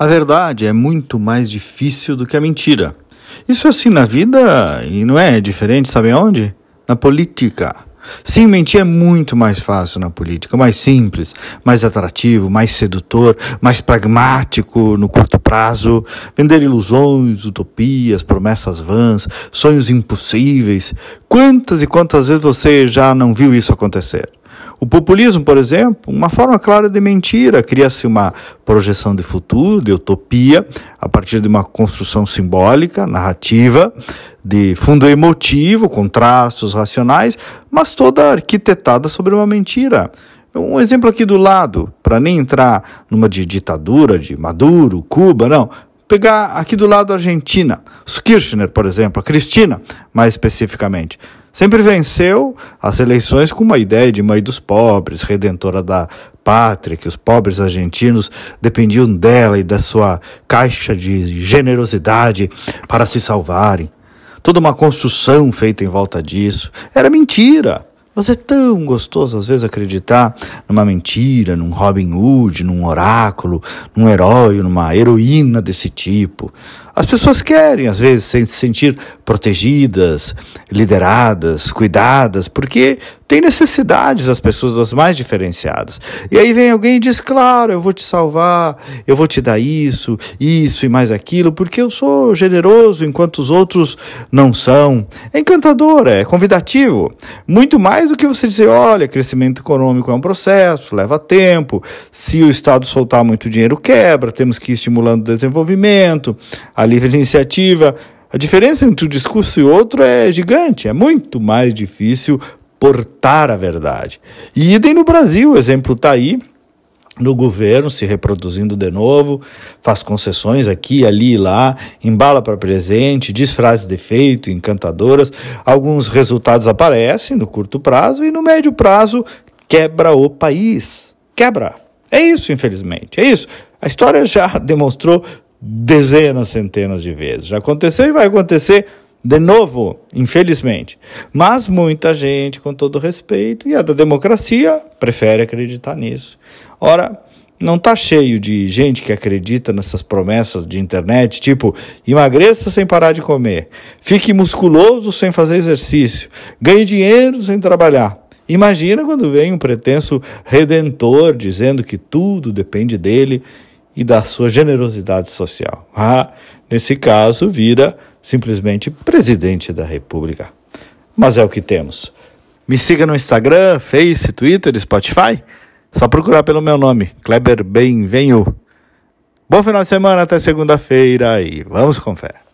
A verdade é muito mais difícil do que a mentira. Isso é assim na vida e não é diferente, sabe onde? Na política. Sim, mentir é muito mais fácil na política, mais simples, mais atrativo, mais sedutor, mais pragmático no curto prazo. Vender ilusões, utopias, promessas vãs, sonhos impossíveis. Quantas e quantas vezes você já não viu isso acontecer? O populismo, por exemplo, uma forma clara de mentira, cria-se uma projeção de futuro, de utopia, a partir de uma construção simbólica, narrativa, de fundo emotivo, com traços racionais, mas toda arquitetada sobre uma mentira. Um exemplo aqui do lado, para nem entrar numa de ditadura de Maduro, Cuba, não. Pegar aqui do lado a Argentina, os Kirchner, por exemplo, a Cristina, mais especificamente. Sempre venceu as eleições com uma ideia de mãe dos pobres, redentora da pátria, que os pobres argentinos dependiam dela e da sua caixa de generosidade para se salvarem. Toda uma construção feita em volta disso. Era mentira. Mas é tão gostoso às vezes acreditar numa mentira, num Robin Hood, num oráculo, num herói, numa heroína desse tipo. As pessoas querem às vezes se sentir protegidas, lideradas, cuidadas, porque tem necessidades as pessoas mais diferenciadas. E aí vem alguém e diz: "Claro, eu vou te salvar, eu vou te dar isso, isso e mais aquilo, porque eu sou generoso enquanto os outros não são". É encantador, é convidativo, muito mais mais do que você dizer, olha, crescimento econômico é um processo, leva tempo, se o Estado soltar muito dinheiro, quebra, temos que ir estimulando o desenvolvimento, a livre iniciativa. A diferença entre um discurso e outro é gigante, é muito mais difícil portar a verdade. E idem no Brasil, o exemplo está aí no governo, se reproduzindo de novo, faz concessões aqui, ali e lá, embala para presente, diz frases de efeito, encantadoras. Alguns resultados aparecem no curto prazo e no médio prazo quebra o país. Quebra. É isso, infelizmente. É isso. A história já demonstrou dezenas, centenas de vezes. Já aconteceu e vai acontecer de novo, infelizmente. Mas muita gente, com todo respeito, e a da democracia, prefere acreditar nisso. Ora, não está cheio de gente que acredita nessas promessas de internet, tipo emagreça sem parar de comer, fique musculoso sem fazer exercício, ganhe dinheiro sem trabalhar. Imagina quando vem um pretenso redentor dizendo que tudo depende dele e da sua generosidade social. Ah, nesse caso, vira simplesmente presidente da República. Mas é o que temos. Me siga no Instagram, Face, Twitter, Spotify. Só procurar pelo meu nome, Kleber Benvenho. Bom final de semana, até segunda-feira e vamos com fé.